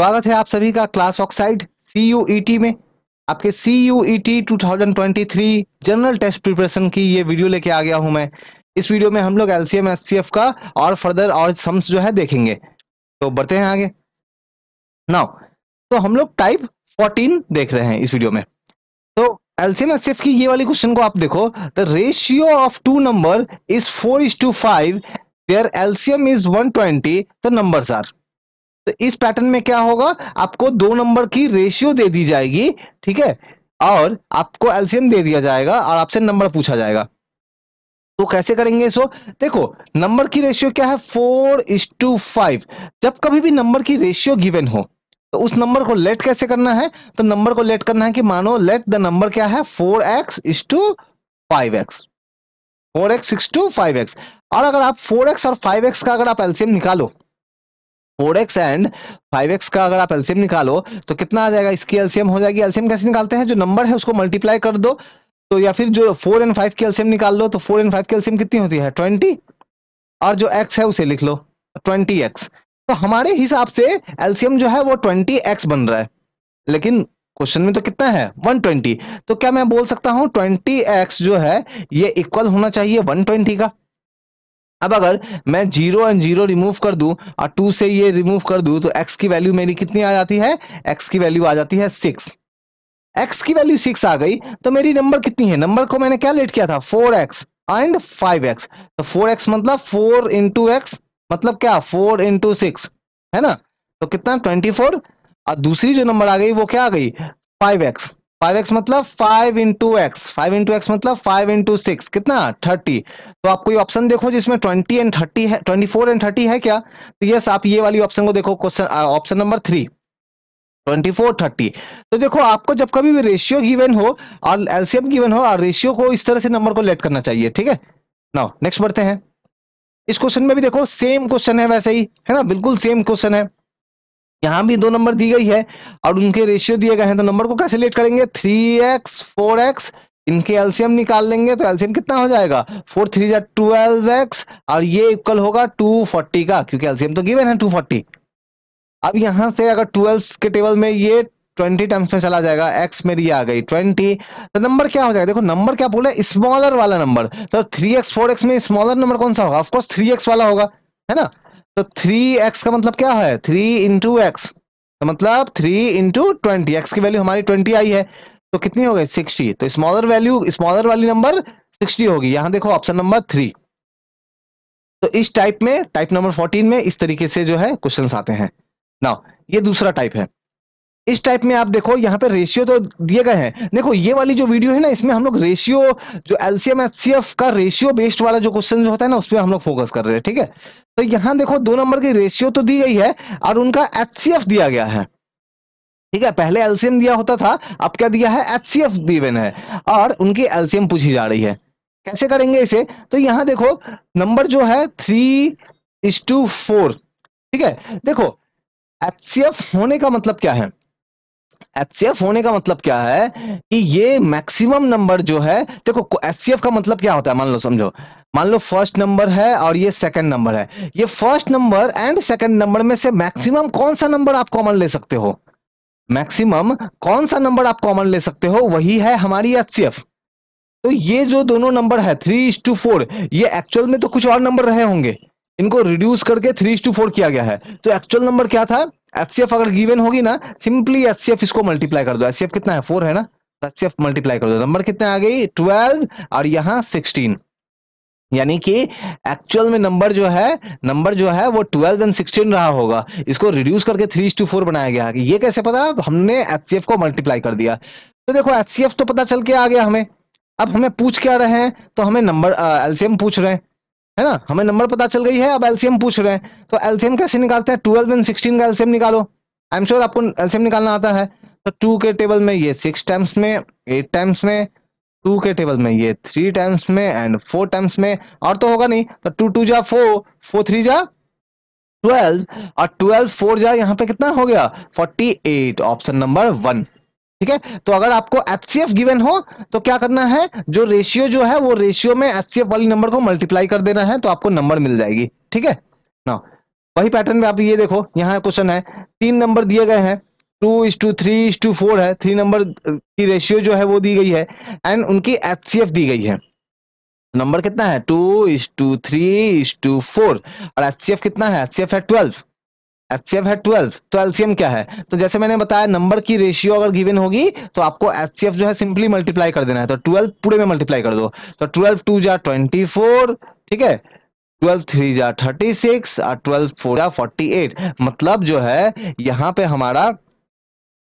स्वागत है आप सभी का क्लास ऑक्साइड सी e में आपके C U E T two thousand twenty three general test preparation की ये वीडियो लेके आ गया हूं मैं इस वीडियो में हम लोग L C M H C F का और फर्दर और सम्स जो है देखेंगे तो बढ़ते हैं आगे नाउ तो हम लोग टाइप फोर्टीन देख रहे हैं इस वीडियो में तो एलसीएम एसएफ की ये वाली क्वेश्चन को आप देखो the ratio of two number is four is to five their LCM is one twenty the numbers are तो इस पैटर्न में क्या होगा आपको दो नंबर की रेशियो दे दी जाएगी ठीक है और आपको एलसीएम दे दिया जाएगा और आपसे नंबर पूछा जाएगा तो कैसे करेंगे सो देखो नंबर की रेशियो क्या है फोर इज टू फाइव जब कभी भी नंबर की रेशियो गिवन हो तो उस नंबर को लेट कैसे करना है तो नंबर को लेट करना है कि मानो लेट द नंबर क्या है four x is to five x four x six to five x और अगर आप फोर एक्स और फाइव एक्स का अगर आप एल्सियम निकालो four x and five x का अगर आप एल्सियम निकालो तो कितना आ जाएगा इसकी एल्सियम हो जाएगी एल्सियम कैसे निकालते हैं जो नंबर है उसको मल्टीप्लाई कर दो तो या फिर जो फोर एंड फाइव की एल्सियम निकाल लो तो फोर एंड फाइव की एल्सियम कितनी होती है ट्वेंटी और जो एक्स है उसे लिख लो ट्वेंटी एक्स तो हमारे हिसाब से एल्सियम जो है वो ट्वेंटी एक्स बन रहा है लेकिन क्वेश्चन में तो कितना है 120 तो क्या मैं बोल सकता हूं 20x जो है ये इक्वल होना चाहिए 120 का अब अगर मैं जीरो एंड जीरो रिमूव कर दूं और टू से ये रिमूव कर दूं तो एक्स की वैल्यू मेरी कितनी आ जाती है एक्स की वैल्यू आ जाती है सिक्स एक्स की वैल्यू सिक्स आ गई तो मेरी नंबर कितनी है नंबर को मैंने क्या लेट किया था four x and five x तो फोर एक्स मतलब फोर इंटू एक्स मतलब क्या फोर इंटू सिक्स है ना तो कितना ट्वेंटी फोर और दूसरी जो नंबर आ गई वो क्या आ गई फाइव एक्स फाइव एक्स मतलब five into x five into x मतलब फाइव इंटू सिक्स कितना थर्टी तो आप कोई ऑप्शन देखो जिसमें ट्वेंटी एंड थर्टी है ट्वेंटी फोर एंड थर्टी है क्या तो यस आप ये वाली ऑप्शन को देखो क्वेश्चन ऑप्शन नंबर थ्री 24, 30 तो देखो आपको जब कभी भी रेशियो गिवन हो और एलसीएम गिवन हो और रेशियो को इस तरह से नंबर को लेट करना चाहिए ठीक है नाउ नेक्स्ट बढ़ते हैं इस क्वेश्चन में भी देखो सेम क्वेश्चन है वैसे ही है ना बिल्कुल सेम क्वेश्चन है यहाँ भी दो नंबर दी गई है और उनके रेशियो दिए गए हैं तो नंबर को कैसे लेट करेंगे थ्री एक्स फोर एक्स इनके एल्सियम निकाल लेंगे तो एल्सियम कितना हो जाएगा फोर थ्री जै ट्वेल्व एक्स और ये इक्वल होगा टू फोर्टी का क्योंकि एल्सियम तो गिवन है टू फोर्टी अब यहां से अगर ट्वेल्थ के टेबल में ये ट्वेंटी टर्म्स में चला जाएगा एक्स मेरी आ गई ट्वेंटी तो नंबर क्या हो जाएगा देखो नंबर क्या बोला स्मॉलर वाला नंबर तो थ्री एक्स फोर एक्स में स्मॉलर नंबर कौन सा होगा ऑफकोर्स थ्री एक्स वाला होगा है ना तो थ्री एक्स का मतलब क्या है थ्री इंटू एक्स तो मतलब थ्री इंटू ट्वेंटी एक्स की वैल्यू हमारी ट्वेंटी आई है तो कितनी हो गई सिक्सटी तो स्मॉलर वैल्यू स्मॉलर वाली नंबर सिक्सटी होगी यहां देखो ऑप्शन नंबर थ्री तो इस टाइप में टाइप नंबर फोर्टीन में इस तरीके से जो है क्वेश्चन आते हैं ना ये दूसरा टाइप है इस टाइप में आप देखो यहाँ पे रेशियो तो दिए गए हैं देखो ये वाली जो वीडियो है ना इसमें हम लोग रेशियो जो एलसीएम एचसीएफ का रेशियो बेस्ड वाला जो क्वेश्चन जो होता है ना उसमें हम लोग फोकस कर रहे हैं ठीक है तो यहाँ देखो दो नंबर की रेशियो तो दी गई है और उनका एचसीएफ दिया गया है ठीक है पहले एल्सियम दिया होता था अब क्या दिया है एचसीएफ गिवन है और उनकी एल्सियम पूछी जा रही है कैसे करेंगे इसे तो यहां देखो नंबर जो है थ्री इज टू फोर ठीक है देखो एचसीएफ होने का मतलब क्या है एचसीएफ होने का मतलब क्या है कि ये मैक्सिमम नंबर जो है देखो एचसीएफ का मतलब क्या होता है मान लो समझो मान लो फर्स्ट नंबर है और ये सेकंड नंबर है ये first number and second number में से मैक्सिमम कौन सा नंबर आप कॉमन ले सकते हो मैक्सिमम कौन सा नंबर आप कॉमन ले सकते हो वही है हमारी एचसीएफ तो ये जो दोनों नंबर है थ्री इज टू फोर ये एक्चुअल में तो कुछ और नंबर रहे होंगे इनको रिड्यूस करके थ्री इज टू फोर किया गया है तो एक्चुअल नंबर क्या था एचसीएफ अगर गिवन होगी ना सिंपली एचसीएफ इसको मल्टीप्लाई कर दो एचसीएफ कितना है फोर है ना एचसीएफ मल्टीप्लाई कर दो नंबर कितने आ गई ट्वेल्व और यहाँ सिक्सटीन यानी कि एक्चुअल में नंबर जो है नंबर जो है वो ट्वेल्व एंड सिक्सटीन रहा होगा इसको रिड्यूस करके थ्री टू फोर बनाया गया है ये कैसे पता हमने एच को मल्टीप्लाई कर दिया तो देखो एच तो पता चल के आ गया हमें अब हमें पूछ क्या रहे हैं तो हमें नंबर एलसीएम पूछ रहे हैं है ना हमें नंबर पता चल गई है अब एलसीएम पूछ रहे हैं तो एलसीएम कैसे निकालते हैं ट्वेल्व एंड सिक्सटीन का एलसीएम निकालो आई एम श्योर आपको एलसीएम निकालना आता है तो टू के टेबल में ये सिक्स टाइम्स में एट टाइम्स में टू के टेबल में ये थ्री टाइम्स में एंड फोर टाइम्स में और तो होगा नहीं तो टू टू जा फोर फोर थ्री जा ट्वेल्व और ट्वेल्व फोर जा यहाँ पे कितना हो गया forty eight option number one ठीक है तो अगर आपको एचसीएफ गिवन हो तो क्या करना है जो रेशियो जो है वो रेशियो में एचसीएफ वाली नंबर को मल्टीप्लाई कर देना है तो आपको नंबर मिल जाएगी ठीक है ना वही पैटर्न में आप ये देखो यहाँ क्वेश्चन है तीन नंबर दिए गए हैं two is two three is to four है थ्री नंबर की रेशियो जो है वो दी गई है एंड उनकी एच दी गई है नंबर कितना है two is two three is to four और एच कितना है एच है ट्वेल्व एच है ट्वेल्व तो एलसीएम क्या है तो जैसे मैंने बताया नंबर की रेशियो अगर गिवन होगी तो आपको एच जो है सिंपली मल्टीप्लाई कर देना है तो ट्वेल्व पूरे में मल्टीप्लाई कर दो तो ट्वेल्व टू जा ट्वेंटी फोर ठीक है ट्वेल्व थ्री जा थर्टी सिक्स और ट्वेल्व फोर जा फोर्टी एट मतलब जो है यहाँ पे हमारा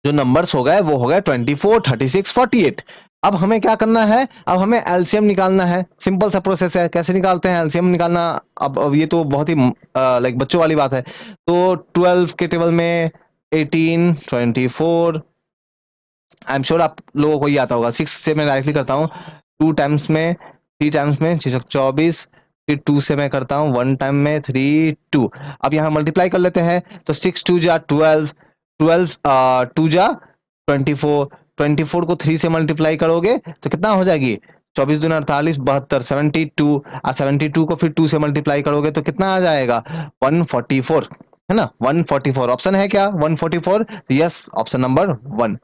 जो नंबर्स हो गए वो हो गए twenty four thirty six forty eight अब हमें क्या करना है अब हमें एलसीएम निकालना है सिंपल सा प्रोसेस है कैसे निकालते हैं एलसीएम निकालना अब अब ये तो बहुत ही लाइक बच्चों वाली बात है तो ट्वेल्व के टेबल में eighteen twenty four I am sure आप लोगों को ही आता होगा सिक्स से मैं डायरेक्टली करता हूँ टू टाइम्स में थ्री टाइम्स में छः चौबीस फिर टू से मैं करता हूँ वन टाइम में थ्री टू अब यहाँ मल्टीप्लाई कर लेते हैं तो सिक्स टू जा ट्वेल्व ट्वेल्व टू जा ट्वेंटी फोर ट्वेंटी फोर को थ्री से मल्टीप्लाई करोगे तो कितना हो जाएगी चौबीस दून अड़तालीस बहत्तर सेवेंटी टू सेवेंटी टू को फिर टू से मल्टीप्लाई करोगे तो कितना आ जाएगा वन फोर्टी फोर है ना वन फोर्टी फोर ऑप्शन है क्या one forty four yes option number one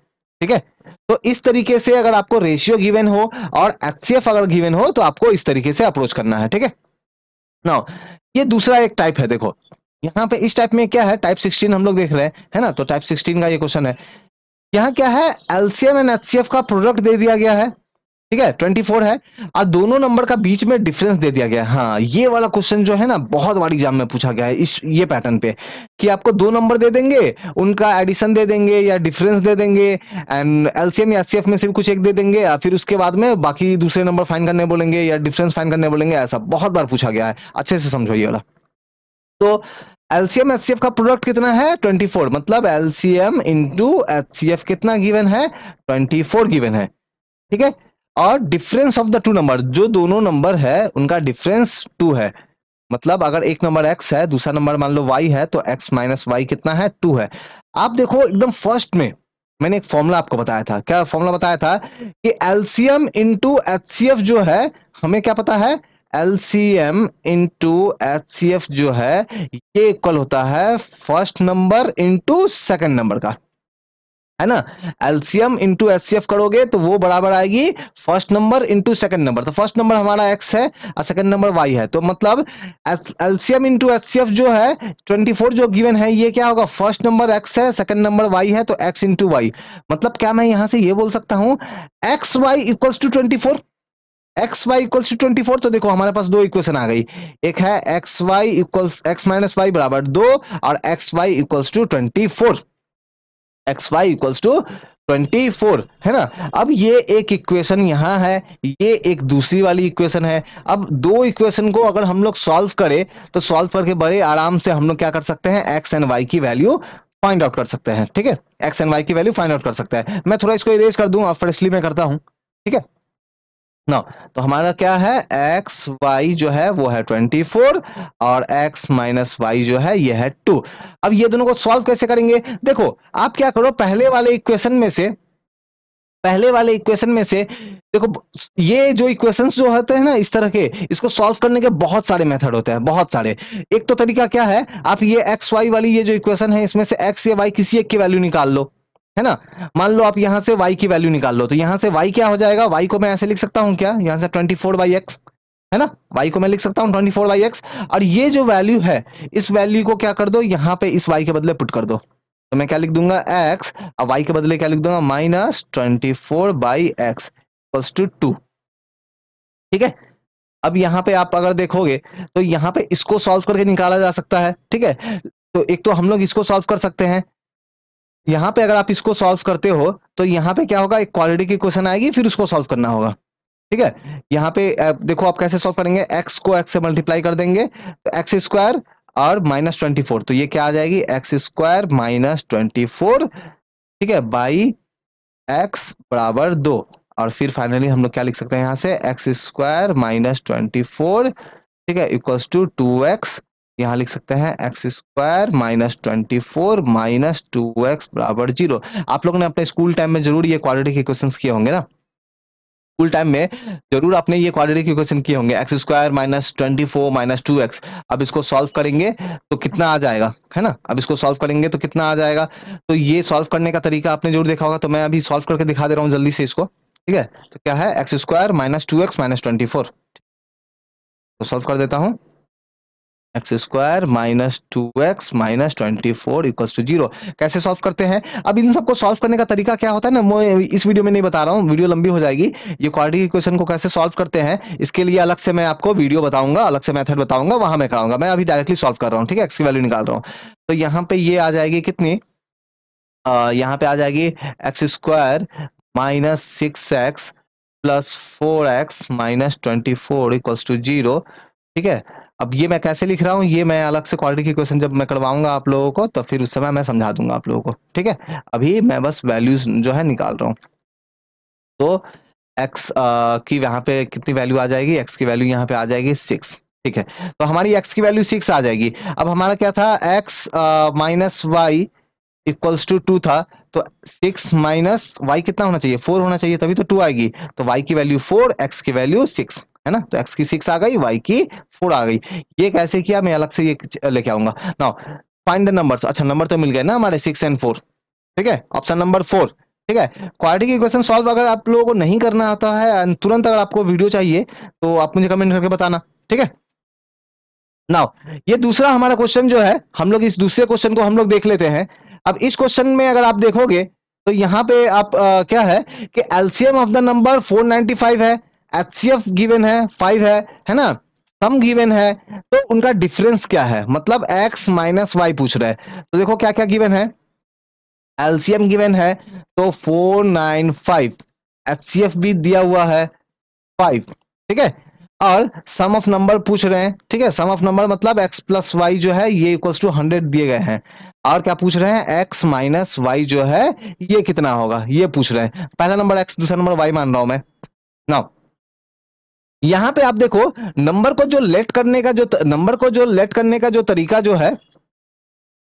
ठीक है तो इस तरीके से अगर आपको रेशियो गिवन हो और एचसीएफ अगर गिवन हो तो आपको इस तरीके से अप्रोच करना है ठीक है ना ये दूसरा एक टाइप है देखो यहाँ पे इस टाइप में क्या है टाइप सिक्सटीन हम लोग देख रहे हैं है ना तो टाइप सिक्सटीन का ये क्वेश्चन है यहाँ क्या है एलसीएम एंड एचसीएफ का प्रोडक्ट दे दिया गया है ठीक है 24 है और दोनों नंबर का बीच में डिफरेंस दे दिया गया है हाँ ये वाला क्वेश्चन जो है ना बहुत बार एग्जाम में पूछा गया है इस ये पैटर्न पे कि आपको दो नंबर दे देंगे उनका एडिशन दे देंगे या डिफरेंस दे देंगे एंड एलसीएम या एचसीएफ में से भी कुछ एक दे देंगे या फिर उसके बाद में बाकी दूसरे नंबर फाइन करने बोलेंगे या डिफरेंस फाइन करने बोलेंगे ऐसा बहुत बार पूछा गया है अच्छे से समझो ये वाला तो एलसीएम एच का प्रोडक्ट कितना है 24 मतलब एलसीएम इंटू एचसीएफ कितना गिवन है 24 गिवन है ठीक है और difference of the two number जो दोनों नंबर है उनका डिफरेंस टू है मतलब अगर एक नंबर x है दूसरा नंबर मान लो y है तो x माइनस वाई कितना है टू है आप देखो एकदम फर्स्ट में मैंने एक फॉर्मूला आपको बताया था क्या फॉर्मूला बताया था कि एलसीएम इंटू जो है हमें क्या पता है L C M into H C F जो है ये इक्वल होता है first number into second number का है ना एलसीएम इंटू एच करोगे तो वो बराबर आएगी first number into second number तो फर्स्ट नंबर हमारा एक्स है और सेकेंड नंबर वाई है तो मतलब एलसीएम इंटू एच जो है 24 जो गिवन है ये क्या होगा फर्स्ट नंबर एक्स है सेकेंड नंबर वाई है तो एक्स इंटू वाई मतलब क्या मैं यहां से ये बोल सकता हूं x y equals to twenty x y equal to twenty four तो देखो हमारे पास दो इक्वेशन आ गई एक है x y equal x minus y बराबर दो और x y equals to twenty four x y equals to twenty four है ना अब ये एक इक्वेशन यहाँ है ये एक दूसरी वाली इक्वेशन है अब दो इक्वेशन को अगर हम लोग सॉल्व करें तो सॉल्व करके बड़े आराम से हम लोग क्या कर सकते हैं एक्स एंड वाई की वैल्यू फाइंड आउट कर सकते हैं ठीक है एक्स एंड वाई की वैल्यू फाइंड आउट कर सकते हैं मैं थोड़ा इसको इरेज कर दूं अब फ्रेशली मैं करता हूँ ठीक है नौ तो हमारा क्या है एक्स वाई जो है वो है ट्वेंटी फोर और एक्स माइनस वाई जो है ये है टू अब ये दोनों को सॉल्व कैसे करेंगे देखो आप क्या करो पहले वाले इक्वेशन में से पहले वाले इक्वेशन में से देखो ये जो इक्वेशंस जो होते हैं ना इस तरह के इसको सॉल्व करने के बहुत सारे मेथड होते हैं बहुत सारे एक तो तरीका क्या है आप ये एक्स वाई वाली ये जो इक्वेशन है इसमें से एक्स या वाई किसी एक की वैल्यू निकाल लो है ना मान लो आप यहां से y की वैल्यू निकाल लो तो यहां से y क्या हो जाएगा y को मैं ऐसे लिख सकता हूँ क्या यहाँ से ट्वेंटी फोर बाई एक्स है ना y को मैं लिख सकता हूँ ट्वेंटी फोर बाई एक्स और ये जो वैल्यू है इस वैल्यू को क्या कर दो यहाँ पे इस y के बदले पुट कर दो तो मैं क्या लिख दूंगा x और y के बदले क्या लिख दूंगा minus twenty four by x two two ठीक है अब यहाँ पे आप अगर देखोगे तो यहाँ पे इसको सॉल्व करके निकाला जा सकता है ठीक है तो एक तो हम लोग इसको सॉल्व कर सकते हैं यहाँ पे अगर आप इसको सॉल्व करते हो तो यहाँ पे क्या होगा एक क्वालिटी की क्वेश्चन आएगी फिर उसको सॉल्व करना होगा ठीक है यहाँ पे देखो आप कैसे सॉल्व करेंगे एक्स को एक्स से मल्टीप्लाई कर देंगे तो एक्स स्क्वायर और माइनस ट्वेंटी फोर तो ये क्या आ जाएगी x square minus twenty four ठीक है बाई एक्स बराबर दो और फिर फाइनली हम लोग क्या लिख सकते हैं यहाँ से x square minus twenty four ठीक है इक्वल्स टू टू एक्स यहाँ लिख सकते हैं x square minus twenty four minus two x बराबर जीरो आप लोगों ने अपने स्कूल टाइम में जरूर ये क्वाड्रेटिक इक्वेशंस किए होंगे ना स्कूल टाइम में जरूर आपने ये क्वाड्रेटिक इक्वेशन किए होंगे x square minus twenty four minus two x अब इसको सॉल्व करेंगे तो कितना आ जाएगा है ना अब इसको सॉल्व करेंगे तो कितना आ जाएगा तो ये सॉल्व करने का तरीका आपने जरूर देखा होगा तो मैं अभी सॉल्व करके दिखा दे रहा हूँ जल्दी से इसको ठीक है तो क्या है x square minus two x minus twenty four तो सॉल्व कर देता हूँ x square minus two x minus twenty four equal to zero कैसे सॉल्व करते हैं अब इन सबको सॉल्व करने का तरीका क्या होता है ना मैं इस वीडियो में नहीं बता रहा हूँ वीडियो लंबी हो जाएगी ये क्वाड्रेटिक इक्वेशन को कैसे सॉल्व करते हैं इसके लिए अलग से मैं आपको वीडियो बताऊंगा अलग से मेथड बताऊंगा वहां मैं कराऊंगा मैं अभी डायरेक्टली सॉल्व कर रहा हूँ ठीक है एक्स की वैल्यू निकाल रहा हूँ तो यहाँ पे ये आ जाएगी कितनी आ, यहाँ पे आ जाएगी x square minus six x plus four x minus twenty four equals to zero ठीक है अब ये मैं कैसे लिख रहा हूँ ये मैं अलग से क्वालिटी के क्वेश्चन जब मैं करवाऊंगा आप लोगों को तो फिर उस समय मैं समझा दूंगा आप लोगों को ठीक है अभी मैं बस वैल्यूज जो है निकाल रहा हूँ तो एक्स की यहाँ पे कितनी वैल्यू आ जाएगी एक्स की वैल्यू यहाँ पे आ जाएगी सिक्स ठीक है तो हमारी एक्स की वैल्यू सिक्स आ जाएगी अब हमारा क्या था x minus y equals to two था तो सिक्स माइनस वाई कितना होना चाहिए फोर होना चाहिए तभी तो टू आएगी तो वाई की वैल्यू फोर एक्स की वैल्यू सिक्स है ना तो एक्स की सिक्स आ गई वाई की फोर आ गई ये कैसे किया मैं अलग से ये लेके आऊंगा नाउ फाइंड द नंबर्स अच्छा नंबर तो मिल गए ना हमारे सिक्स एंड फोर ठीक है ऑप्शन नंबर फोर ठीक है क्वाड्रेटिक इक्वेशन सॉल्व अगर आप लोगों को नहीं करना आता है तुरंत अगर आपको वीडियो चाहिए तो आप मुझे कमेंट करके बताना ठीक है नाउ ये दूसरा हमारा क्वेश्चन जो है हम लोग इस दूसरे क्वेश्चन को हम लोग देख लेते हैं अब इस क्वेश्चन में अगर आप देखोगे तो यहाँ पे आप आ, क्या है कि एल्सियम ऑफ द नंबर 495 है एचसीएफ गिवन है फाइव है है ना सम गिवन है तो उनका डिफरेंस क्या है मतलब एक्स माइनस वाई पूछ रहे हैं तो देखो क्या क्या गिवन है एलसीएम गिवन है तो four nine five H C F भी दिया हुआ है फाइव ठीक है और सम ऑफ नंबर पूछ रहे हैं ठीक है सम ऑफ नंबर मतलब x प्लस वाई जो है ये इक्वल्स टू हंड्रेड दिए गए हैं और क्या पूछ रहे हैं x माइनस वाई जो है ये कितना होगा ये पूछ रहे हैं पहला नंबर x दूसरा नंबर y मान रहा हूं मैं नाउ यहां पे आप देखो नंबर को जो लेट करने का जो नंबर को जो लेट करने का जो तरीका जो है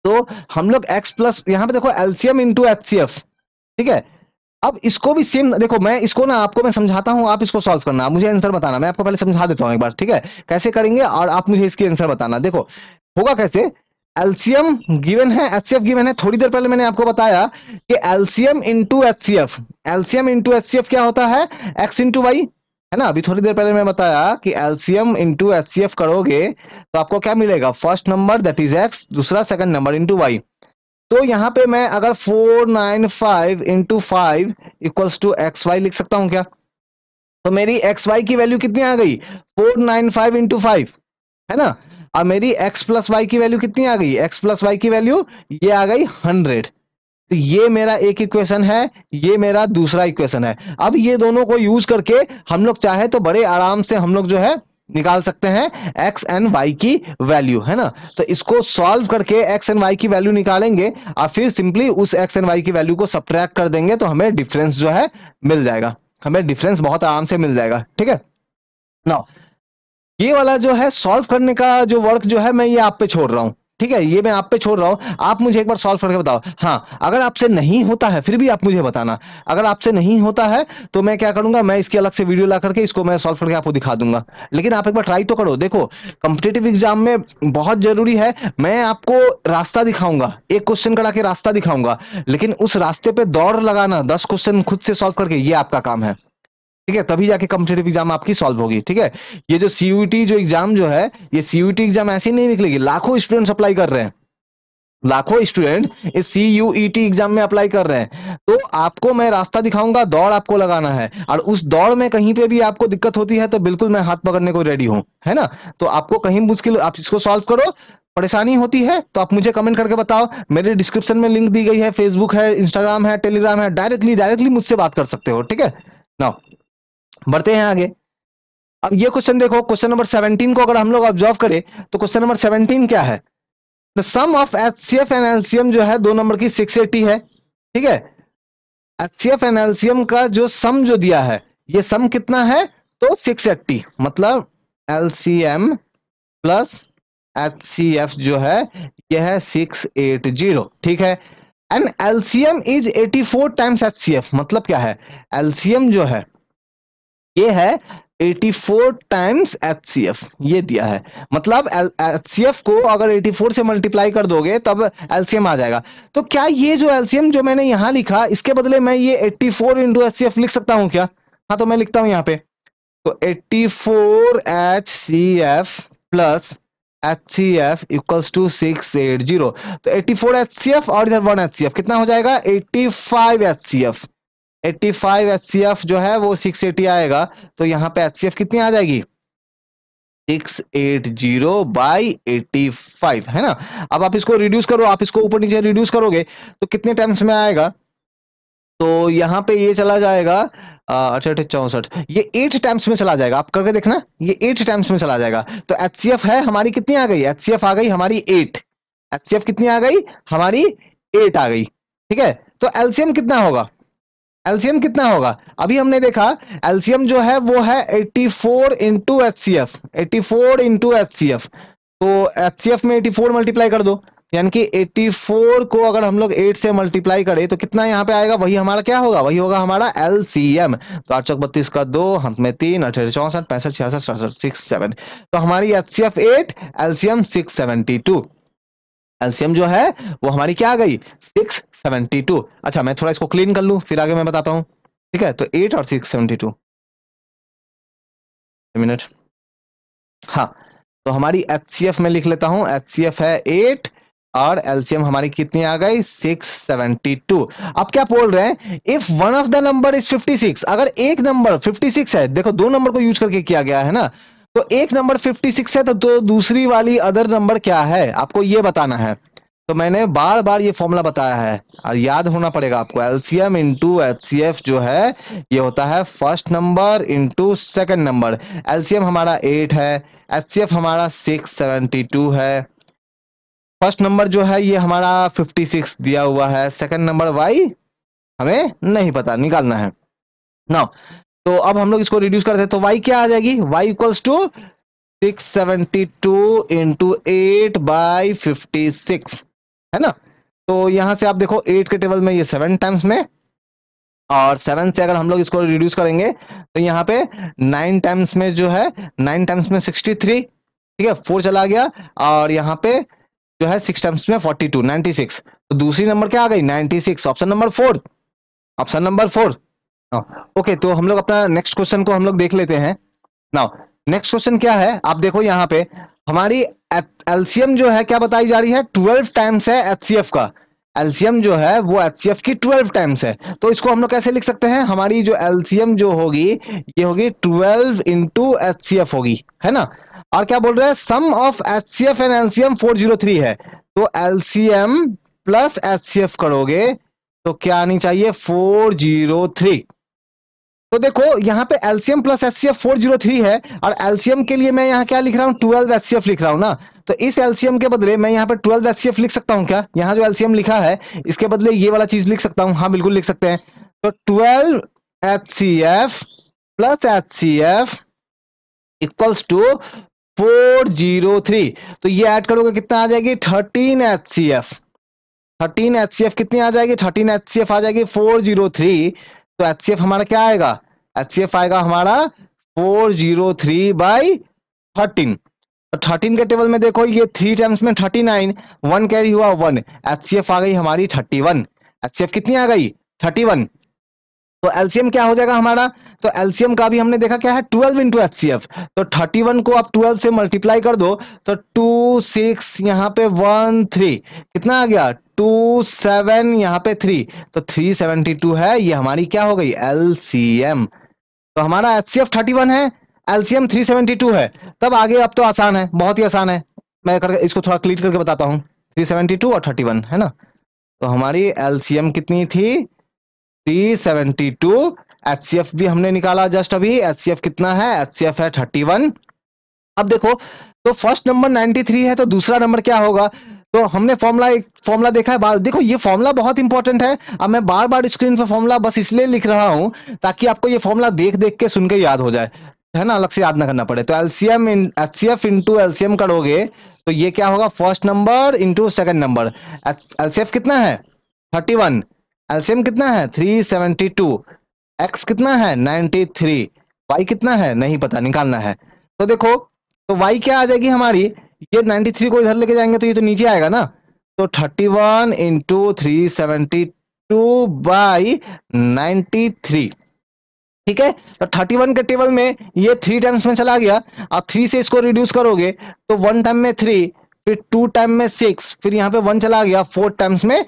तो हम लोग x प्लस यहाँ पे देखो एल्सियम इंटू एच ठीक है अब इसको भी सेम देखो मैं इसको ना आपको मैं समझाता हूं आप इसको सॉल्व करना मुझे आंसर बताना मैं आपको पहले समझा देता हूं एक बार ठीक है कैसे करेंगे और आप मुझे इसकी आंसर बताना देखो होगा कैसे एल्सियम गिवन है एच गिवन है थोड़ी देर पहले मैंने आपको बताया कि LCM into H LCM into H क्या होता है एक्स इंटू वाई है ना अभी थोड़ी देर पहले मैं बताया कि LCM into H C F करोगे तो आपको क्या मिलेगा first number that is x दूसरा सेकंड नंबर इंटू वाई तो यहाँ पे मैं अगर four nine five into five equals to x y लिख सकता हूँ क्या तो मेरी एक्स वाई की वैल्यू कितनी आ गई four nine five into five है ना और मेरी एक्स प्लस वाई की वैल्यू कितनी आ गई एक्स प्लस वाई की वैल्यू ये आ गई हंड्रेड तो ये मेरा एक इक्वेशन है ये मेरा दूसरा इक्वेशन है अब ये दोनों को यूज करके हम लोग चाहे तो बड़े आराम से हम लोग जो है निकाल सकते हैं x एंड y की वैल्यू है ना तो इसको सॉल्व करके x एंड y की वैल्यू निकालेंगे और फिर सिंपली उस x एंड y की वैल्यू को सब्ट्रैक्ट कर देंगे तो हमें डिफरेंस जो है मिल जाएगा हमें डिफरेंस बहुत आराम से मिल जाएगा ठीक है ना ये वाला जो है सॉल्व करने का जो वर्क जो है मैं ये आप पे छोड़ रहा हूं ठीक है ये मैं आप पे छोड़ रहा हूं आप मुझे एक बार सॉल्व करके बताओ हाँ अगर आपसे नहीं होता है फिर भी आप मुझे बताना अगर आपसे नहीं होता है तो मैं क्या करूंगा मैं इसके अलग से वीडियो ला करके इसको मैं सॉल्व करके आपको दिखा दूंगा लेकिन आप एक बार ट्राई तो करो देखो कॉम्पिटेटिव एग्जाम में बहुत जरूरी है मैं आपको रास्ता दिखाऊंगा एक क्वेश्चन करा के रास्ता दिखाऊंगा लेकिन उस रास्ते पे दौड़ लगाना दस क्वेश्चन खुद से सॉल्व करके ये आपका काम है ठीक है तभी जाके कम्पिटेटिव एग्जाम आपकी सॉल्व होगी ठीक है ये जो सीयूटी जो एग्जाम जो है ये सीयूटी एग्जाम ऐसी नहीं निकलेगी लाखों स्टूडेंट अप्लाई कर रहे हैं लाखों स्टूडेंट इस C U E T exam में अप्लाई कर रहे हैं तो आपको मैं रास्ता दिखाऊंगा दौड़ आपको लगाना है और उस दौड़ में कहीं पे भी आपको दिक्कत होती है तो बिल्कुल मैं हाथ पकड़ने को रेडी हूं है ना तो आपको कहीं मुश्किल आप इसको सॉल्व करो परेशानी होती है तो आप मुझे कमेंट करके बताओ मेरे डिस्क्रिप्शन में लिंक दी गई है फेसबुक है इंस्टाग्राम है टेलीग्राम है डायरेक्टली डायरेक्टली मुझसे बात कर सकते हो ठीक है ना बढ़ते हैं आगे अब ये क्वेश्चन देखो क्वेश्चन नंबर 17 को अगर हम लोग ऑब्जर्व करें तो क्वेश्चन नंबर 17 क्या है the sum of H C F and LCM जो है दो नंबर की 680 है ठीक है H C F and LCM का जो सम जो दिया है ये सम कितना है तो 680 मतलब LCM plus H C F जो है यह है 680 ठीक है and LCM is 84 four times H C F मतलब क्या है एल्सियम जो है ये है 84 टाइम्स एच ये दिया है मतलब एच को अगर 84 से मल्टीप्लाई कर दोगे तब एलसीएम आ जाएगा तो क्या ये जो एलसीएम जो मैंने यहां लिखा इसके बदले मैं ये 84 फोर इंटू एच लिख सकता हूं क्या हाँ तो मैं लिखता हूं यहाँ पे तो 84 four H C F plus H C F equals to six eight zero eighty four H C F और इधर वन एच सी एफ कितना हो जाएगा eighty five H C F eighty five H C F जो है वो six eighty आएगा तो यहाँ पे एच सी एफ कितनी आ जाएगी six eight zero by eighty five है ना अब आप इसको रिड्यूस करो आप इसको ऊपर नीचे रिड्यूस करोगे तो कितने टाइम्स में आएगा तो यहाँ पे ये चला जाएगा अठसठ अच्छा, अच्छा, चौसठ ये एट टाइम्स में चला जाएगा आप करके देखना ये एट टाइम्स में चला जाएगा तो एच है हमारी कितनी आ गई एच आ गई हमारी एट एच कितनी आ गई हमारी एट आ गई ठीक है तो एल्सियम कितना होगा एलसीएम कितना होगा अभी हमने देखा एलसीएम जो है वो है 84 four into H C F eighty four into H C F तो एच सी एफ में 84 मल्टीप्लाई कर दो यानी कि 84 को अगर हम लोग 8 से मल्टीप्लाई करें तो कितना यहाँ पे आएगा वही हमारा क्या होगा वही होगा हमारा एल सी एम तो आठ सौ बत्तीस का दो हंत में तीन अठारह चौसठ पैंसठ छियासठ सड़सठ सिक्स सेवन तो हमारी H C F eight L C M six seventy two LCM जो है वो हमारी क्या आ गई 672 अच्छा मैं थोड़ा इसको क्लीन कर लू फिर आगे मैं बताता हूँ ठीक है तो 8 और 672 मिनट हाँ तो हमारी एच में लिख लेता हूँ एच है एट और एल्सियम हमारी कितनी आ गई 672 अब क्या बोल रहे हैं if one of the number is 56 अगर एक नंबर 56 है देखो दो नंबर को यूज करके किया गया है ना तो एक नंबर 56 है तो, तो दूसरी वाली अदर नंबर क्या है आपको ये बताना है तो मैंने बार बार ये फॉर्मूला बताया है और याद होना पड़ेगा आपको एलसीएम इंटू एचसीएफ जो है ये होता है first number into second number LCM हमारा एट है एचसीएफ हमारा सिक्स सेवेंटी टू है फर्स्ट नंबर जो है ये हमारा फिफ्टी सिक्स दिया हुआ है सेकेंड नंबर वाई हमें नहीं पता निकालना है ना तो अब हम लोग इसको रिड्यूस करते हैं तो वाई क्या आ जाएगी y equals to six seventy two into eight by fifty six है ना तो यहां से आप देखो एट के टेबल में ये सेवन टाइम्स में और सेवन से अगर हम लोग इसको रिड्यूस करेंगे तो यहाँ पे नाइन टाइम्स में जो है नाइन टाइम्स में सिक्सटी थ्री ठीक है फोर चला गया और यहाँ पे जो है सिक्स टाइम्स में फोर्टी टू नाइनटी सिक्स तो दूसरी नंबर क्या आ गई ninety six option number four option number four okay हाँ। तो हम लोग अपना नेक्स्ट क्वेश्चन को हम लोग देख लेते हैं नाउ नेक्स्ट क्वेश्चन क्या है आप देखो यहाँ पे हमारी एलसीएम जो है क्या बताई जा रही है ट्वेल्व टाइम्स है एच का एलसीएम जो है वो एच की ट्वेल्व टाइम्स है तो इसको हम लोग कैसे लिख सकते हैं हमारी जो एलसीएम जो होगी ये होगी ट्वेल्व इंटू एचसीएफ होगी है ना और क्या बोल रहे हैं sum of HCF and LCM four zero three है तो एलसीएम प्लस एफ करोगे तो क्या आनी चाहिए फोर जीरो थ्री तो देखो यहाँ पे LCM plus S C F four zero three है और एल्सियम के लिए मैं यहाँ क्या लिख रहा हूँ ट्वेल्व एस सी एफ लिख रहा हूँ ना तो इस एल्सियम के बदले मैं यहाँ पे ट्वेल्व एच सी एफ लिख सकता हूँ क्या यहाँ जो एल्सियम लिखा है इसके बदले ये वाला चीज लिख सकता हूँ हाँ बिल्कुल लिख सकते हैं तो twelve H C F plus H C F equals to four zero three तो ये ऐड करोगे कितना आ जाएगी thirteen H C F thirteen H C F कितनी आ जाएगी थर्टीन एच सी एफ आ जाएगी फोर जीरो थ्री तो एच हमारा क्या आएगा एच आएगा हमारा four zero three by thirteen thirteen के टेबल में देखो ये थ्री टाइम्स में थर्टी नाइन वन कैरी हुआ वन एच आ गई हमारी थर्टी वन एच कितनी आ गई थर्टी वन तो एलसीएम क्या हो जाएगा हमारा तो एलसीएम का भी हमने देखा क्या है ट्वेल्व इंटू एच तो थर्टी वन को आप ट्वेल्व से मल्टीप्लाई कर दो तो टू सिक्स यहाँ पे वन थ्री कितना आ गया टू सेवन यहाँ पे थ्री तो थ्री सेवनटी टू है ये हमारी क्या हो गई एल सी एम तो हमारा H C F thirty one है एलसीएम टू है तब आगे अब तो आसान है बहुत ही आसान है मैं कर, इसको थोड़ा क्लियर करके बताता हूँ थ्री सेवनटी टू और थर्टी वन है ना तो हमारी एलसीएम कितनी थी three seventy two H C F भी हमने निकाला जस्ट अभी एच सी एफ कितना है एच सी एफ है थर्टी वन अब देखो तो फर्स्ट नंबर थ्री है तो दूसरा नंबर क्या होगा तो हमने फॉर्मूला एक फॉर्मूला देखा है बार देखो ये फॉर्मूला बहुत इंपॉर्टेंट है अब मैं बार बार स्क्रीन पर फॉर्मूला बस इसलिए लिख रहा हूं ताकि आपको ये फॉर्मूला देख देख के सुनकर याद हो जाए है ना अलग से याद ना करना पड़े तो LCM H C F into LCM करोगे तो ये क्या होगा first number into second number LCF कितना है थर्टी वन एलसीएम कितना है थ्री सेवेंटी टू एक्स कितना है नाइनटी थ्री वाई कितना है नहीं पता निकालना है तो देखो तो वाई क्या आ जाएगी हमारी ये 93 को इधर लेके जाएंगे तो ये तो नीचे आएगा ना तो 31 वन इंटू थ्री सेवेंटी ठीक है तो 31 के टेबल में ये थ्री टाइम्स में चला गया और थ्री से इसको रिड्यूस करोगे तो वन टाइम में थ्री फिर टू टाइम में सिक्स फिर यहाँ पे वन चला गया फोर टाइम्स में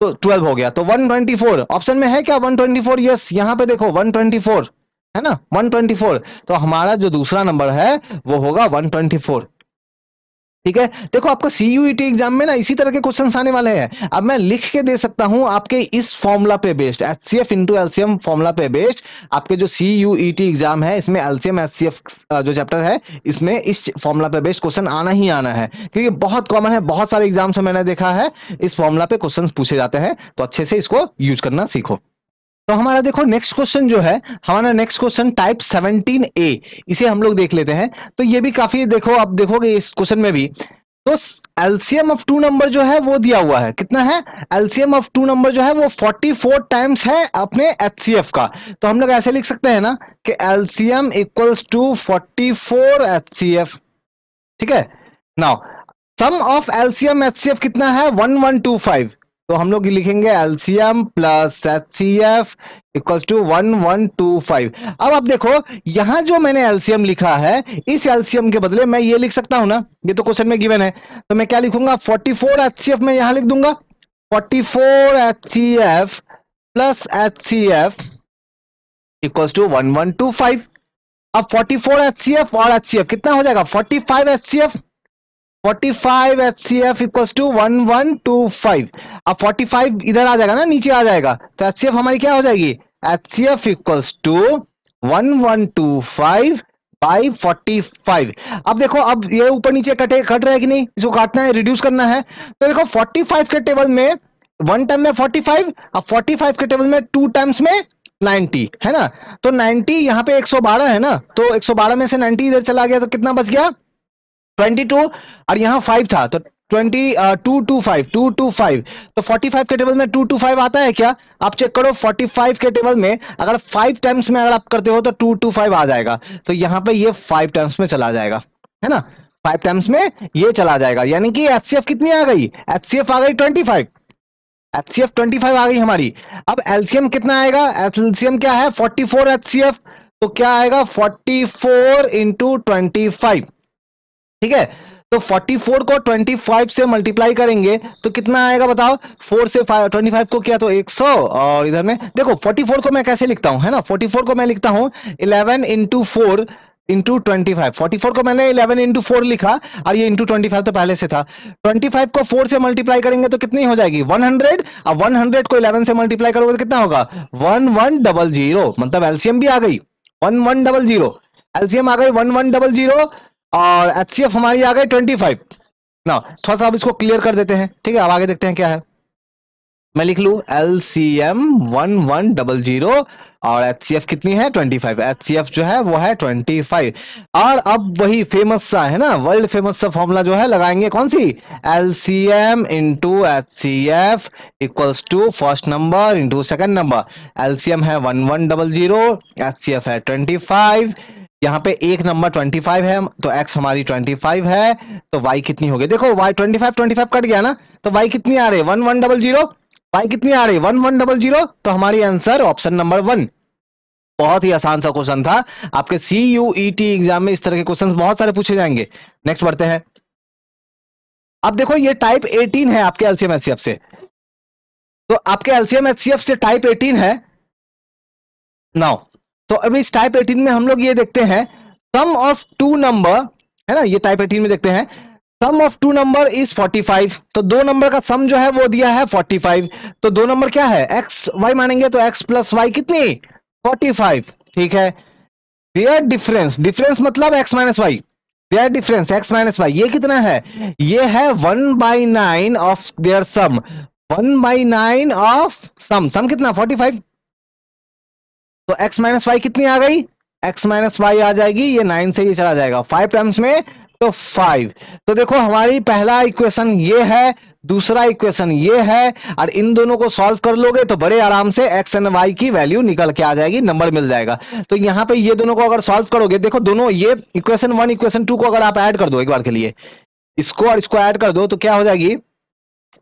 तो ट्वेल्व हो गया तो 124 ऑप्शन में है क्या 124 यस यहाँ पे देखो 124 है ना 124 तो हमारा जो दूसरा नंबर है वो होगा 124 ठीक है देखो आपका सीयूईटी एग्जाम में ना इसी तरह के क्वेश्चन आने वाले हैं अब मैं लिख के दे सकता हूं आपके इस फॉर्मुला पे based H C F into LCM formula पे बेस्ड आपके जो सीयूईटी एग्जाम e है इसमें एलसीएम एच सी एफ जो चैप्टर है इसमें इस फॉर्मुला पे बेस्ड क्वेश्चन आना ही आना है क्योंकि बहुत कॉमन है बहुत सारे एग्जाम से मैंने देखा है इस फॉर्मुला पे क्वेश्चन पूछे जाते हैं तो अच्छे से इसको यूज करना सीखो तो हमारा देखो नेक्स्ट क्वेश्चन जो है हमारा नेक्स्ट क्वेश्चन टाइप ए इसे हम लोग देख लेते हैं तो ये भी काफी देखो आप देखोगे इस क्वेश्चन में भी तो एल्सियम ऑफ टू नंबर जो है वो दिया हुआ है कितना है एल्सियम ऑफ टू नंबर जो है वो 44 टाइम्स है अपने एच का तो हम लोग ऐसे लिख सकते हैं ना कि LCM equals to four H ठीक है now sum of LCM H कितना है वन फाइव तो हम लोग लिखेंगे LCM plus H C F equal to one one two five अब आप देखो यहां जो मैंने एलसीएम लिखा है इस एलसीएम के बदले मैं ये लिख सकता हूं ना ये तो क्वेश्चन में गिवन है तो मैं क्या लिखूंगा forty four H C F मैं यहां लिख दूंगा forty four H C F plus H C F equal to one one two five अब forty four H C F और एच सी एफ कितना हो जाएगा forty five H C F forty five H C F equals to one one two five अब इधर आ जाएगा ना नीचे आ जाएगा तो एच हमारी क्या हो जाएगी H C F equals to one one two five अब देखो अब ये ऊपर नीचे कटे कट रहा है कि नहीं इसको काटना है रिड्यूस करना है तो देखो फोर्टी फाइव के टेबल में वन टाइम में फोर्टी फाइव अब फोर्टी फाइव के टेबल में टू टाइम्स में 90 है ना तो 90 यहाँ पे 112 है ना तो 112 में से 90 इधर चला गया तो कितना बच गया ट्वेंटी टू और यहाँ फाइव था तो twenty two two five two two five तो फोर्टी फाइव के टेबल में टू टू फाइव आता है क्या आप चेक करो फोर्टी फाइव के टेबल में अगर फाइव टाइम्स में अगर आप करते हो तो टू टू फाइव आ जाएगा तो यहाँ पे ये फाइव टाइम्स में चला जाएगा है ना फाइव टाइम्स में ये चला जाएगा यानी कि एच कितनी आ गई एच आ गई twenty five H twenty five आ गई हमारी अब एलसीएम कितना आएगा एलसीएम क्या है फोर्टी फोर एच तो क्या आएगा forty four into twenty five ठीक है तो 44 को 25 से मल्टीप्लाई करेंगे तो कितना आएगा बताओ 4 से 5 25 को किया तो 100 और इधर में देखो 44 को मैं कैसे लिखता हूं है ना 44 को मैं लिखता हूं 11 into four into twenty five forty four को मैंने इलेवन इंटू फोर लिखा और ये इंटू ट्वेंटी फाइव तो पहले से था ट्वेंटी फाइव को फोर से मल्टीप्लाई करेंगे तो कितनी हो जाएगी वन हंड्रेड और वन हंड्रेड को इलेवन से मल्टीप्लाई करोगे तो कितना होगा वन वन डबल जीरो मतलब एलसीएम भी आ गई one one double zero LCM आ गई वन वन डबल जीरो और एच हमारी आ गई ट्वेंटी फाइव ना थोड़ा सा अब इसको क्लियर कर देते हैं ठीक है अब आगे देखते हैं क्या है मैं लिख लू L C M one one double zero और एच सी एफ कितनी है twenty five H C F जो है वो है ट्वेंटी फाइव और अब वही फेमस सा है ना वर्ल्ड फेमस सा फॉर्मूला जो है लगाएंगे कौन सी L C M into H C F equals to first number into second number L C M है one one double zero H C F है ट्वेंटी फाइव यहाँ पे एक नंबर 25 है तो x हमारी 25 है तो y कितनी होगी देखो y 25 25 कट गया ना तो y कितनी आ रही है one one double zero y कितनी आ रही है वन वन डबल जीरो तो हमारी आंसर ऑप्शन नंबर वन बहुत ही आसान सा क्वेश्चन था आपके C U E T exam में इस तरह के क्वेश्चन बहुत सारे पूछे जाएंगे नेक्स्ट बढ़ते हैं अब देखो ये टाइप 18 है आपके एलसीएम एचसीएफ से तो आपके एलसीएम एचसीएफ से टाइप 18 है नौ तो अभी इस टाइप एटीन में हम लोग ये देखते हैं सम ऑफ टू नंबर है ना ये टाइप एटीन में देखते हैं sum of two number is 45 तो दो नंबर का सम जो है वो दिया है 45 तो दो नंबर क्या है एक्स वाई मानेंगे तो एक्स प्लस वाई कितनी 45 ठीक है देयर डिफरेंस डिफरेंस मतलब x minus y their difference x minus y ये कितना है ये है one by nine of their sum one by nine of sum sum कितना 45 तो एक्स माइनस वाई कितनी आ गई एक्स माइनस वाई आ जाएगी ये नाइन से ये चला जाएगा फाइव टर्म्स में तो फाइव तो देखो हमारी पहला इक्वेशन ये है दूसरा इक्वेशन ये है और इन दोनों को सॉल्व कर लोगे तो बड़े आराम से एक्स एंड वाई की वैल्यू निकल के आ जाएगी नंबर मिल जाएगा तो यहाँ पे ये दोनों को अगर सॉल्व करोगे देखो दोनों ये इक्वेशन वन इक्वेशन टू को अगर आप ऐड कर दो एक बार के लिए इसको और इसको ऐड कर दो तो क्या हो जाएगी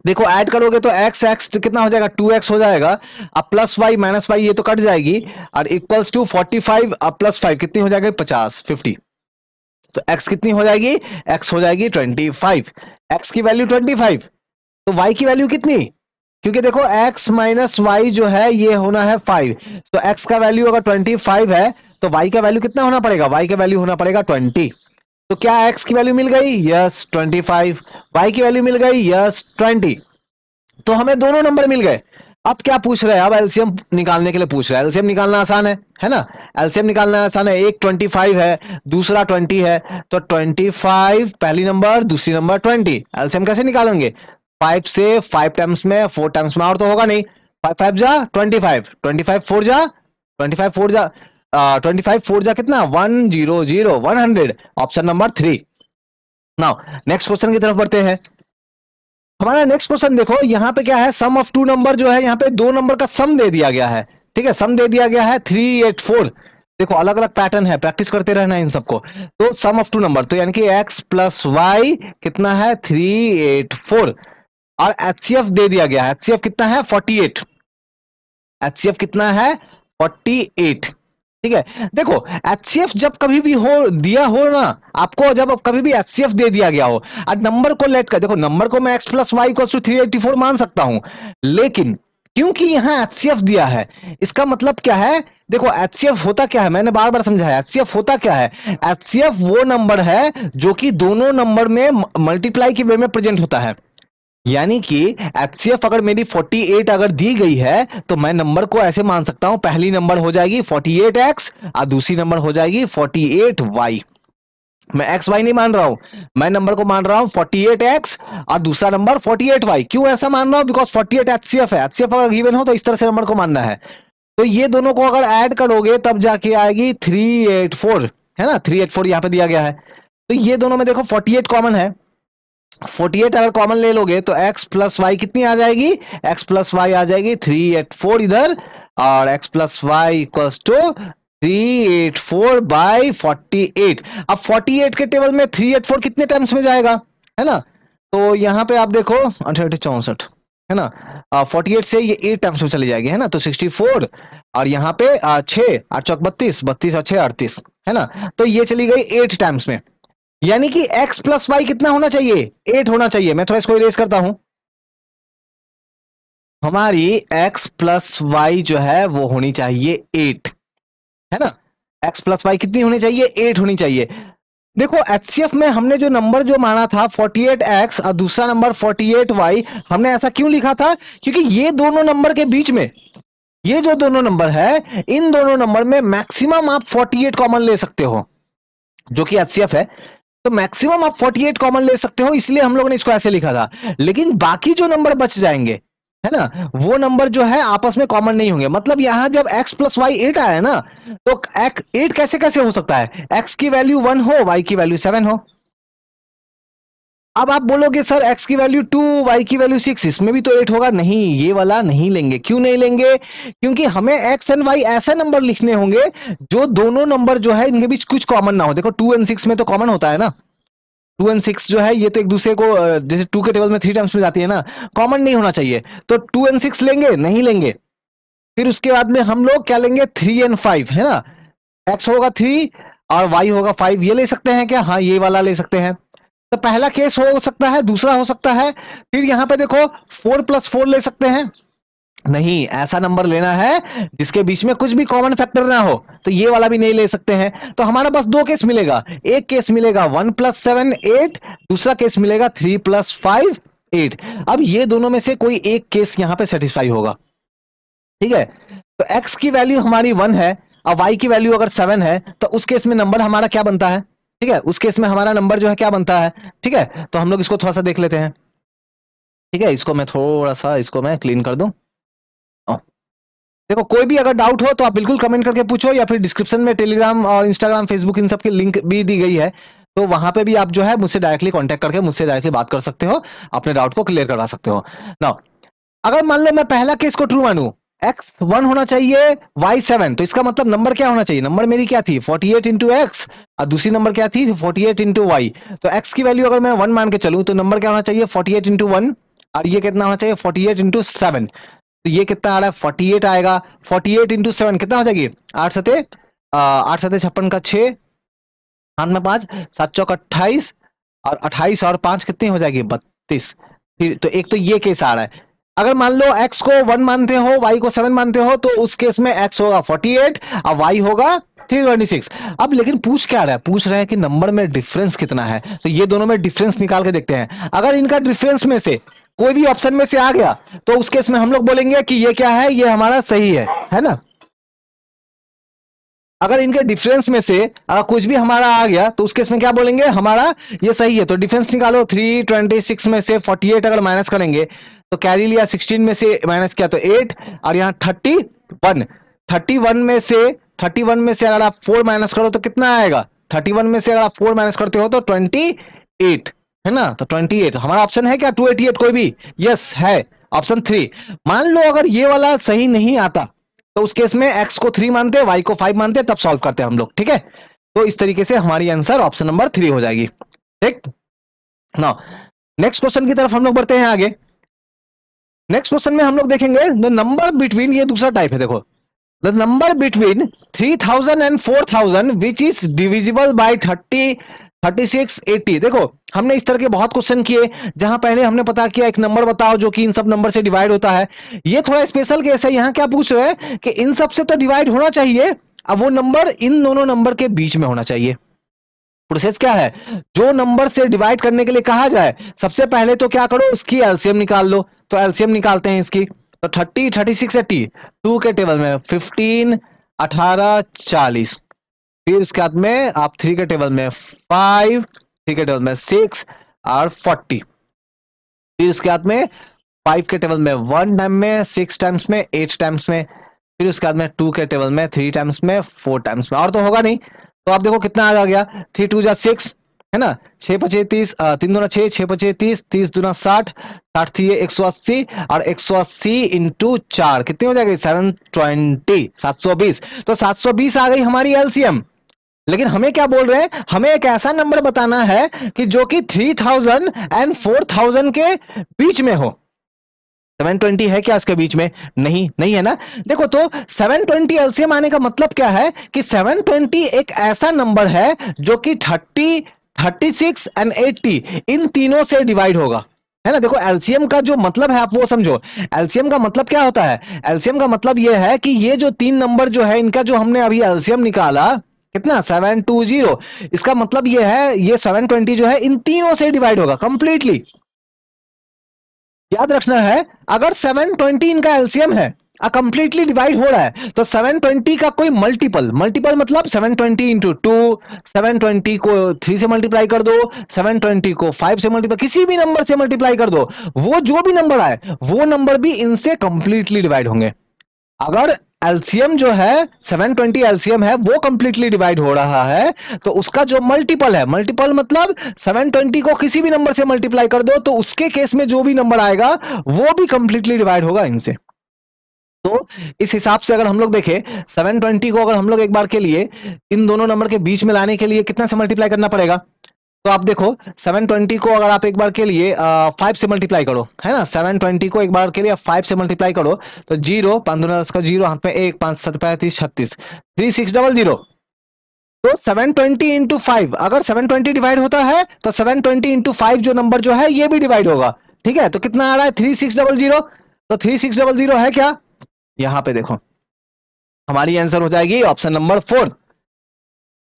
देखो ऐड करोगे तो एक्स एक्स तो कितना हो जाएगा टू एक्स हो जाएगा अब प्लस वाई माइनस वाई ये तो कट जाएगी और इक्वल्स टू फोर्टी फाइव अब प्लस फाइव कितनी हो जाएगी पचास फिफ्टी तो एक्स कितनी हो जाएगी एक्स हो जाएगी ट्वेंटी फाइव एक्स की वैल्यू ट्वेंटी फाइव तो वाई की वैल्यू कितनी क्योंकि देखो x माइनस वाई जो है ये होना है फाइव तो so, x का वैल्यू अगर ट्वेंटी फाइव है तो y का वैल्यू कितना होना पड़ेगा y का वैल्यू होना पड़ेगा ट्वेंटी तो क्या x की वैल्यू मिल गई यस 25 y की वैल्यू मिल गई यस 20 तो हमें दोनों नंबर मिल गए अब क्या पूछ रहा है अब एलसीएम निकालने के लिए पूछ रहा है एलसीएम निकालना आसान है है ना एलसीएम निकालना आसान है एक 25 है दूसरा 20 है तो 25 पहली नंबर दूसरी नंबर 20 एलसीएम कैसे निकालेंगे 5 से 5 टाइम्स में 4 टाइम्स में और तो होगा नहीं 5 5 जा 25 25 4 जा 25 4 जा ट्वेंटी फाइव फोर जा कितना one zero zero one hundred option number three now next question की तरफ बढ़ते हैं हमारा नेक्स्ट क्वेश्चन देखो यहाँ पे क्या है सम ऑफ टू नंबर जो है यहाँ पे दो नंबर का सम दे दिया गया है ठीक है सम दे दिया गया है थ्री एट फोर देखो अलग अलग पैटर्न है प्रैक्टिस करते रहना इन सबको तो सम ऑफ टू नंबर तो यानी कि एक्स प्लस वाई कितना है थ्री एट फोर और एचसीएफ दे दिया गया है एचसीएफ कितना है फोर्टी एट एचसीएफ कितना है फोर्टी एट ठीक है देखो एच जब कभी भी हो दिया हो ना आपको जब कभी भी एच दे दिया गया हो अब नंबर को लेट कर देखो नंबर को मैं एक्स प्लस वाई को थ्री एटी फोर मान सकता हूं लेकिन क्योंकि यहां एच दिया है इसका मतलब क्या है देखो एच होता क्या है मैंने बार बार समझाया एच होता क्या है एच वो नंबर है जो कि दोनों नंबर में मल्टीप्लाई के वे में प्रेजेंट होता है यानी कि एचसीएफ अगर मेरी 48 अगर दी गई है तो मैं नंबर को ऐसे मान सकता हूं पहली नंबर हो जाएगी 48x और दूसरी नंबर हो जाएगी 48y मैं एक्स वाई नहीं मान रहा हूं मैं नंबर को मान रहा हूं 48x और दूसरा नंबर 48y क्यों ऐसा मान रहा हूं बिकॉज 48 एचसीएफ है एचसीएफ अगर गिवन हो तो इस तरह से नंबर को मानना है तो ये दोनों को अगर एड करोगे तब जाके आएगी थ्री है ना थ्री एट यहाँ पे दिया गया है तो ये दोनों में देखो फोर्टी कॉमन है फोर्टी एट अगर कॉमन ले लोगे तो x प्लस वाई कितनी आ जाएगी x प्लस वाई आ जाएगी थ्री एट फोर इधर और x plus y equal to three eight four by forty eight अब फोर्टी एट के टेबल में थ्री एट फोर कितने टाइम्स में जाएगा है ना तो यहाँ पे आप देखो अठारह चौसठ है ना फोर्टी एट से ये एट टाइम्स में चली जाएगी है ना तो सिक्सटी फोर और यहाँ पे छह आठ चौक बत्तीस बत्तीस और छह अड़तीस है ना तो ये चली गई एट टाइम्स में यानी कि x प्लस वाई कितना होना चाहिए एट होना चाहिए मैं थोड़ा इसको इरेज करता हूं हमारी x प्लस वाई जो है वो होनी चाहिए एट है ना x प्लस वाई कितनी होनी चाहिए एट होनी चाहिए देखो एच में हमने जो नंबर जो माना था 48x और दूसरा नंबर 48y हमने ऐसा क्यों लिखा था क्योंकि ये दोनों नंबर के बीच में ये जो दोनों नंबर है इन दोनों नंबर में मैक्सिमम आप 48 कॉमन ले सकते हो जो कि एच है तो मैक्सिमम आप 48 कॉमन ले सकते हो इसलिए हम लोगों ने इसको ऐसे लिखा था लेकिन बाकी जो नंबर बच जाएंगे है ना वो नंबर जो है आपस में कॉमन नहीं होंगे मतलब यहां जब x प्लस वाई एट आया ना तो एट कैसे कैसे हो सकता है x की वैल्यू वन हो y की वैल्यू सेवन हो अब आप बोलोगे सर x की वैल्यू टू y की वैल्यू सिक्स इसमें भी तो एट होगा नहीं ये वाला नहीं लेंगे क्यों नहीं लेंगे क्योंकि हमें x एंड y ऐसे नंबर लिखने होंगे जो दोनों नंबर जो है इनके बीच कुछ कॉमन ना हो देखो टू एंड सिक्स में तो कॉमन होता है ना टू एंड सिक्स जो है ये तो एक दूसरे को जैसे टू के टेबल में थ्री टाइम्स में जाती है ना कॉमन नहीं होना चाहिए तो टू एंड सिक्स लेंगे नहीं लेंगे फिर उसके बाद में हम लोग क्या लेंगे थ्री एंड फाइव है ना एक्स होगा थ्री और वाई होगा फाइव ये ले सकते हैं क्या हाँ ये वाला ले सकते हैं तो पहला केस हो सकता है दूसरा हो सकता है फिर यहां पे देखो फोर प्लस फोर ले सकते हैं नहीं ऐसा नंबर लेना है जिसके बीच में कुछ भी कॉमन फैक्टर ना हो तो ये वाला भी नहीं ले सकते हैं तो हमारा बस दो केस मिलेगा एक केस मिलेगा वन प्लस सेवन एट दूसरा केस मिलेगा थ्री प्लस फाइव एट अब ये दोनों में से कोई एक केस यहां पे सेटिस्फाई होगा ठीक है तो एक्स की वैल्यू हमारी वन है और वाई की वैल्यू अगर सेवन है तो उस केस में नंबर हमारा क्या बनता है ठीक है उस केस में हमारा नंबर जो है क्या बनता है ठीक है तो हम लोग इसको थोड़ा सा देख लेते हैं ठीक है इसको मैं थोड़ा सा इसको मैं क्लीन कर दू देखो कोई भी अगर डाउट हो तो आप बिल्कुल कमेंट करके पूछो या फिर डिस्क्रिप्शन में टेलीग्राम और इंस्टाग्राम फेसबुक इन सब की लिंक भी दी गई है तो वहां पे भी आप जो है मुझसे डायरेक्टली कांटेक्ट करके मुझसे डायरेक्टली बात कर सकते हो अपने डाउट को क्लियर करवा सकते हो ना अगर मान लो मैं पहला केस को ट्रू मानू x वन होना चाहिए y सेवन तो इसका मतलब नंबर क्या होना चाहिए नंबर मेरी क्या थी फोर्टी एट इंटू एक्स और दूसरी नंबर क्या थी फोर्टी एट इंटू वाई तो x की वैल्यू अगर मैं वन मान के चलूँ तो नंबर क्या होना चाहिए फोर्टी एट इंटू वन और ये कितना होना चाहिए फोर्टी एट इंटू सेवन तो ये कितना आ रहा है फोर्टी एट आएगा फोर्टी एट इंटू सेवन कितना हो जाएगी आठ सते आठ सते छप्पन का छः हाथ में पाँच सात चौक अट्ठाईस और अट्ठाईस और पाँच कितनी हो जाएगी बत्तीस फिर तो एक तो ये केस आ रहा है अगर मान लो x को वन मानते हो y को सेवन मानते हो तो उस केस में x होगा फोर्टी एट और y होगा 326 अब लेकिन पूछ क्या रहा है पूछ रहे हैं कि नंबर में डिफरेंस कितना है तो ये दोनों में डिफरेंस निकाल के देखते हैं अगर इनका डिफरेंस में से कोई भी ऑप्शन में से आ गया तो उस केस में हम लोग बोलेंगे कि ये क्या है ये हमारा सही है है ना अगर इनके डिफरेंस में से अगर कुछ भी हमारा आ गया तो उस केस में क्या बोलेंगे हमारा ये सही है तो डिफरेंस निकालो 326 में से 48 अगर माइनस करेंगे तो कैरी लिया सिक्सटीन में से माइनस किया तो एट और यहाँ थर्टी वन थर्टी वन में से थर्टी वन में से अगर आप फोर माइनस करो तो कितना आएगा थर्टी वन में से अगर आप फोर माइनस करते हो तो ट्वेंटी एट है ना तो ट्वेंटी एट हमारा ऑप्शन है क्या टू एटी एट कोई भी यस yes, है ऑप्शन थ्री मान लो अगर ये वाला सही नहीं आता तो उस केस में एक्स को थ्री मानते वाई को फाइव मानते तब सॉल्व करते हम लोग ठीक है तो इस तरीके से हमारी आंसर ऑप्शन नंबर थ्री हो जाएगी ठीक नेक्स्ट क्वेश्चन की तरफ हम लोग बढ़ते हैं आगे नेक्स्ट क्वेश्चन में हम लोग देखेंगे द नंबर बिटवीन ये दूसरा टाइप है देखो the number between 3000 and 4000 which is divisible by thirty 36 80 देखो हमने इस तरह के बहुत क्वेश्चन किए जहां पहले हमने पता किया एक नंबर बताओ जो कि इन सब नंबर से डिवाइड होता है ये थोड़ा स्पेशल केस है यहाँ क्या पूछ रहे हैं कि इन सब से तो डिवाइड होना चाहिए अब वो नंबर इन दोनों नंबर के बीच में होना चाहिए प्रोसेस क्या है जो नंबर से डिवाइड करने के लिए कहा जाए सबसे पहले तो क्या करो उसकी एलसीएम निकाल लो तो एलसीएम निकालते हैं इसकी तो thirty thirty six eighty two के टेबल में फिफ्टीन अठारह चालीस फिर उसके बाद में आप थ्री के टेबल में फाइव थ्री के टेबल में सिक्स और फोर्टी फिर उसके बाद में फाइव के टेबल में वन टाइम में सिक्स टाइम्स में एट टाइम्स में फिर उसके बाद में टू के टेबल में थ्री टाइम्स में फोर टाइम्स में और तो होगा नहीं तो आप देखो कितना आ गया थ्री टू जा सिक्स है ना छह पचे तीस तीन दो छह छह पचे तीस तीस दो साठ साठ थी एक सौ अस्सी और एक सौ अस्सी इंटू चार कितनी हो जाएगी सेवन ट्वेंटी सात सौ बीस तो सात सौ बीस आ गई हमारी एलसीएम लेकिन हमें क्या बोल रहे हैं हमें एक ऐसा नंबर बताना है कि जो कि three thousand and four thousand के बीच में हो 720 है क्या इसके बीच में नहीं नहीं है ना देखो तो 720 ट्वेंटी एलसीएम आने का मतलब क्या है कि 720 एक ऐसा नंबर है जो कि 30, 36 एंड 80 इन तीनों से डिवाइड होगा है ना देखो एलसीएम का जो मतलब है आप वो समझो एलसीएम का मतलब क्या होता है एलसीएम का मतलब ये है कि ये जो तीन नंबर जो है इनका जो हमने अभी एलसीएम निकाला कितना सेवन टू जीरो इसका मतलब ये है ये सेवन ट्वेंटी जो है इन तीनों से डिवाइड होगा कंप्लीटली याद रखना है अगर 720 इनका एलसीएम है कंप्लीटली डिवाइड हो रहा है तो 720 का कोई मल्टीपल मल्टीपल मतलब 720 ट्वेंटी इंटू टू सेवन को 3 से मल्टीप्लाई कर दो 720 को 5 से मल्टीप्लाई किसी भी नंबर से मल्टीप्लाई कर दो वो जो भी नंबर आए वो नंबर भी इनसे कंप्लीटली डिवाइड होंगे अगर एल्सियम जो है 720 एल्सियम है वो कंप्लीटली डिवाइड हो रहा है तो उसका जो मल्टीपल है मल्टीपल मतलब 720 को किसी भी नंबर से मल्टीप्लाई कर दो तो उसके केस में जो भी नंबर आएगा वो भी कंप्लीटली डिवाइड होगा इनसे तो इस हिसाब से अगर हम लोग देखें 720 को अगर हम लोग एक बार के लिए इन दोनों नंबर के बीच में लाने के लिए कितना से मल्टीप्लाई करना पड़ेगा तो आप देखो 720 को अगर आप एक बार के लिए फाइव से मल्टीप्लाई करो है ना 720 को एक बार के लिए 5 से मल्टीप्लाई करो तो जीरो पंद्रह दस का जीरो हाथ में एक पांच सत पैंतीस छत्तीस थ्री सिक्स डबल जीरो तो 720 ट्वेंटी इंटू फाइव अगर 720 डिवाइड होता है तो 720 ट्वेंटी इंटू फाइव जो नंबर जो है ये भी डिवाइड होगा ठीक है तो कितना आ रहा है थ्री सिक्स डबल जीरो तो थ्री सिक्स डबल जीरो है क्या यहाँ पे देखो हमारी आंसर हो जाएगी ऑप्शन नंबर फोर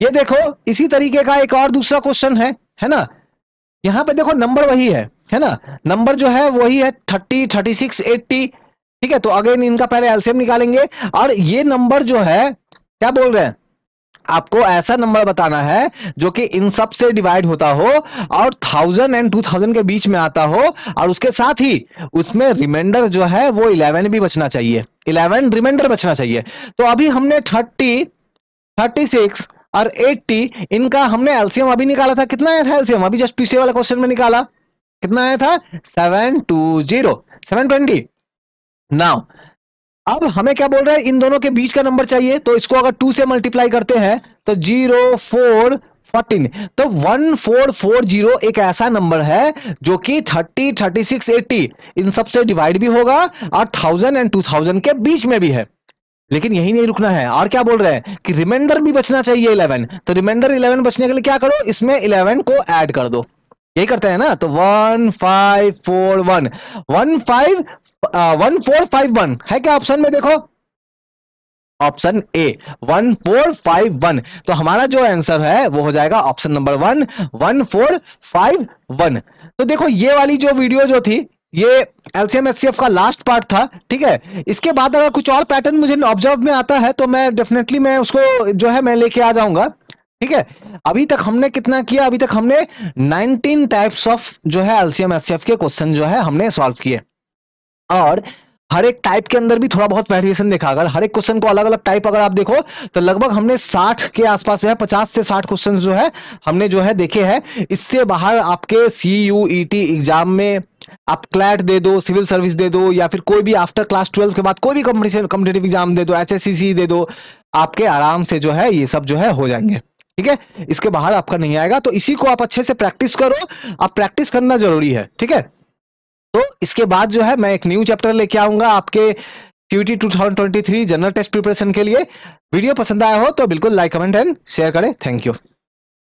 ये देखो इसी तरीके का एक और दूसरा क्वेश्चन है है ना यहाँ पे देखो नंबर वही है है ना नंबर जो है वही है थर्टी थर्टी सिक्स एट्टी ठीक है तो अगेन इनका पहले एल्सियम निकालेंगे और ये नंबर जो है क्या बोल रहे हैं आपको ऐसा नंबर बताना है जो कि इन सब से डिवाइड होता हो और थाउजेंड एंड टू थाउजेंड के बीच में आता हो और उसके साथ ही उसमें रिमाइंडर जो है वो इलेवन भी बचना चाहिए इलेवन रिमाइंडर बचना चाहिए तो अभी हमने थर्टी थर्टी सिक्स और 80 इनका हमने एल्सियम अभी निकाला था कितना आया था एल्सियम अभी जस्ट पीछे वाला क्वेश्चन में निकाला कितना आया था seven two zero seven twenty now अब हमें क्या बोल रहा है इन दोनों के बीच का नंबर चाहिए तो इसको अगर टू से मल्टीप्लाई करते हैं तो जीरो फोर फोर्टीन तो वन फोर फोर जीरो एक ऐसा नंबर है जो कि थर्टी थर्टी सिक्स एट्टी इन सबसे डिवाइड भी होगा और थाउजेंड एंड टू थाउजेंड के बीच में भी है लेकिन यही नहीं रुकना है और क्या बोल रहे हैं कि रिमाइंडर भी बचना चाहिए इलेवन तो रिमाइंडर इलेवन बचने के लिए क्या करो इसमें इलेवन को एड कर दो यही करते हैं ना तो one five four one one five one four five one है क्या ऑप्शन में देखो option A one four five one तो हमारा जो आंसर है वो हो जाएगा option number one one four five one तो देखो ये वाली जो वीडियो जो थी ये एलसीएम एस का लास्ट पार्ट था ठीक है इसके बाद अगर कुछ और पैटर्न मुझे ऑब्जर्व में आता है तो मैं डेफिनेटली मैं उसको जो है मैं लेके आ जाऊंगा ठीक है अभी तक हमने कितना किया अभी तक हमने 19 टाइप्स ऑफ जो है एलसीएम एस के क्वेश्चन जो है हमने सॉल्व किए और हर एक टाइप के अंदर भी थोड़ा बहुत वेरिएशन देखा अगर हर एक क्वेश्चन को अलग अलग टाइप अगर आप देखो तो लगभग हमने 60 के आसपास जो है 50 से 60 क्वेश्चन जो है हमने जो है देखे हैं इससे बाहर आपके C U E T exam में आप क्लैट दे दो सिविल सर्विस दे दो या फिर कोई भी आफ्टर क्लास ट्वेल्व के बाद कोई भी कॉम्पिटिशन कॉम्पिटेटिव एग्जाम दे दो एच दे दो आपके आराम से जो है ये सब जो है हो जाएंगे ठीक है इसके बाहर आपका नहीं आएगा तो इसी को आप अच्छे से प्रैक्टिस करो आप प्रैक्टिस करना जरूरी है ठीक है तो इसके बाद जो है मैं एक न्यू चैप्टर लेके आऊंगा आपके सीयूटी 2023 जनरल टेस्ट प्रिपरेशन के लिए वीडियो पसंद आया हो तो बिल्कुल लाइक कमेंट एंड शेयर करें थैंक यू